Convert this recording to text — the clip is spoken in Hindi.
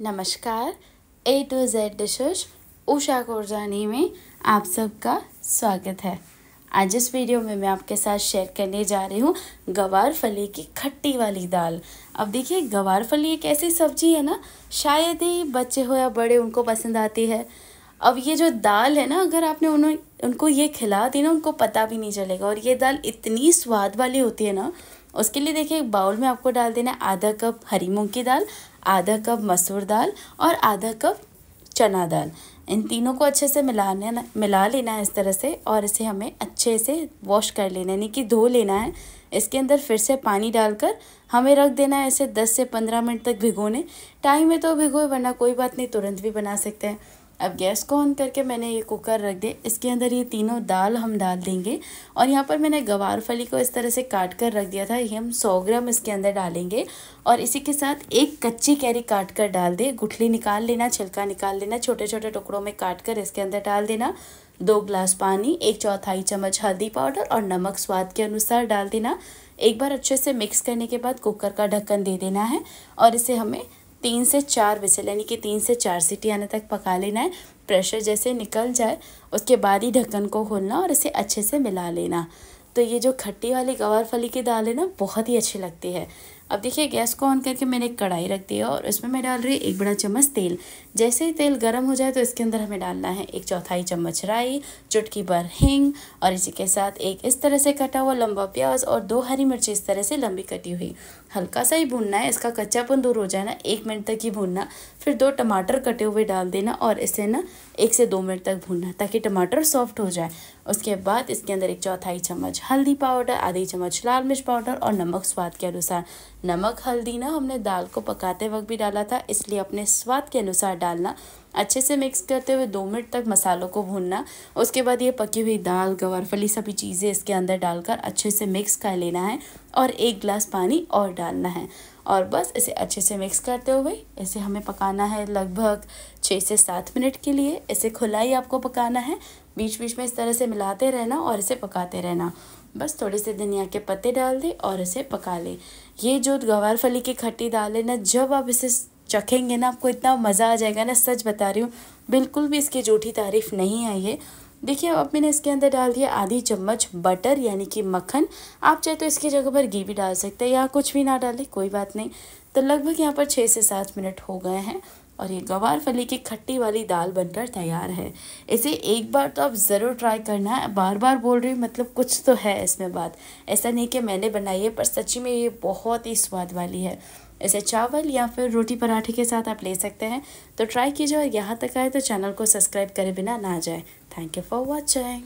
नमस्कार A to Z dishes Usha Korjani में आप सबका स्वागत है आज इस वीडियो में मैं आपके साथ शेयर करने जा रही हूँ गवार फली की खट्टी वाली दाल अब देखिए गवार फली एक ऐसी सब्जी है ना शायद ही बच्चे हो या बड़े उनको पसंद आती है अब ये जो दाल है ना अगर आपने उन्हें उनको ये खिला दी ना उनको पता भी नहीं चलेगा और ये दाल इतनी स्वाद वाली होती है ना उसके लिए देखिए एक बाउल में आपको डाल देना है आधा कप हरी मूँग की दाल आधा कप मसूर दाल और आधा कप चना दाल इन तीनों को अच्छे से मिलाने मिला लेना है इस तरह से और इसे हमें अच्छे से वॉश कर लेना है यानी कि धो लेना है इसके अंदर फिर से पानी डालकर हमें रख देना है इसे 10 से 15 मिनट तक भिगोने टाइम है तो भिगोए वरना कोई बात नहीं तुरंत भी बना सकते हैं अब गैस को ऑन करके मैंने ये कुकर रख दे इसके अंदर ये तीनों दाल हम डाल देंगे और यहाँ पर मैंने गवार फली को इस तरह से काट कर रख दिया था ये हम सौ ग्राम इसके अंदर डालेंगे और इसी के साथ एक कच्ची कैरी काट कर डाल दे गुठली निकाल लेना छिलका निकाल लेना छोटे छोटे टुकड़ों में काट कर इसके अंदर डाल देना दो ग्लास पानी एक चौथाई चम्मच हल्दी पाउडर और नमक स्वाद के अनुसार डाल देना एक बार अच्छे से मिक्स करने के बाद कुकर का ढक्कन दे देना है और इसे हमें तीन से चार विसल यानी कि तीन से चार सीटी आने तक पका लेना है प्रेशर जैसे निकल जाए उसके बाद ही ढक्कन को खोलना और इसे अच्छे से मिला लेना तो ये जो खट्टी वाली गवार फली की दाल है ना बहुत ही अच्छी लगती है अब देखिए गैस को ऑन करके मैंने एक कढ़ाई रख दी है और इसमें मैं डाल रही एक बड़ा चम्मच तेल जैसे ही तेल गर्म हो जाए तो इसके अंदर हमें डालना है एक चौथाई चम्मच राई चुटकी भर हिंग और इसी के साथ एक इस तरह से कटा हुआ लंबा प्याज और दो हरी मिर्ची इस तरह से लंबी कटी हुई हल्का सा ही भूनना है इसका कच्चापन दूर हो जाए ना एक मिनट तक ही भूनना फिर दो टमाटर कटे हुए डाल देना और इसे ना एक से दो मिनट तक भूनना ताकि टमाटर सॉफ्ट हो जाए उसके बाद इसके अंदर एक चौथाई चम्मच हल्दी पाउडर आधी चम्मच लाल मिर्च पाउडर और नमक स्वाद के अनुसार नमक हल्दी ना हमने दाल को पकाते वक्त भी डाला था इसलिए अपने स्वाद के अनुसार डालना अच्छे से मिक्स करते हुए दो मिनट तक मसालों को भूनना उसके बाद ये पकी हुई दाल गवारफली सभी चीज़ें इसके अंदर डालकर अच्छे से मिक्स कर लेना है और एक गिलास पानी और डालना है और बस इसे अच्छे से मिक्स करते हुए इसे हमें पकाना है लगभग छः से सात मिनट के लिए इसे खुला ही आपको पकाना है बीच बीच में इस तरह से मिलाते रहना और इसे पकाते रहना बस थोड़े से धनिया के पत्ते डाल दें और इसे पका लें ये जो गवार फली की खट्टी डाल है ना जब आप इसे चखेंगे ना आपको इतना मज़ा आ जाएगा ना सच बता रही हूँ बिल्कुल भी इसकी जूठी तारीफ़ नहीं आई है देखिए अब मैंने इसके अंदर डाल दिया आधी चम्मच बटर यानी कि मक्खन आप चाहे तो इसकी जगह पर घी भी डाल सकते हैं या कुछ भी ना डालें कोई बात नहीं तो लगभग यहाँ पर छः से सात मिनट हो गए हैं और ये गवार फली की खट्टी वाली दाल बनकर तैयार है इसे एक बार तो आप ज़रूर ट्राई करना है बार बार बोल रही हूँ मतलब कुछ तो है इसमें बात ऐसा नहीं कि मैंने बनाई है पर सच्ची में ये बहुत ही स्वाद वाली है इसे चावल या फिर रोटी पराठे के साथ आप ले सकते हैं तो ट्राई कीजिए और यहाँ तक आए तो चैनल को सब्सक्राइब करे बिना ना जाए थैंक यू फॉर वॉचिंग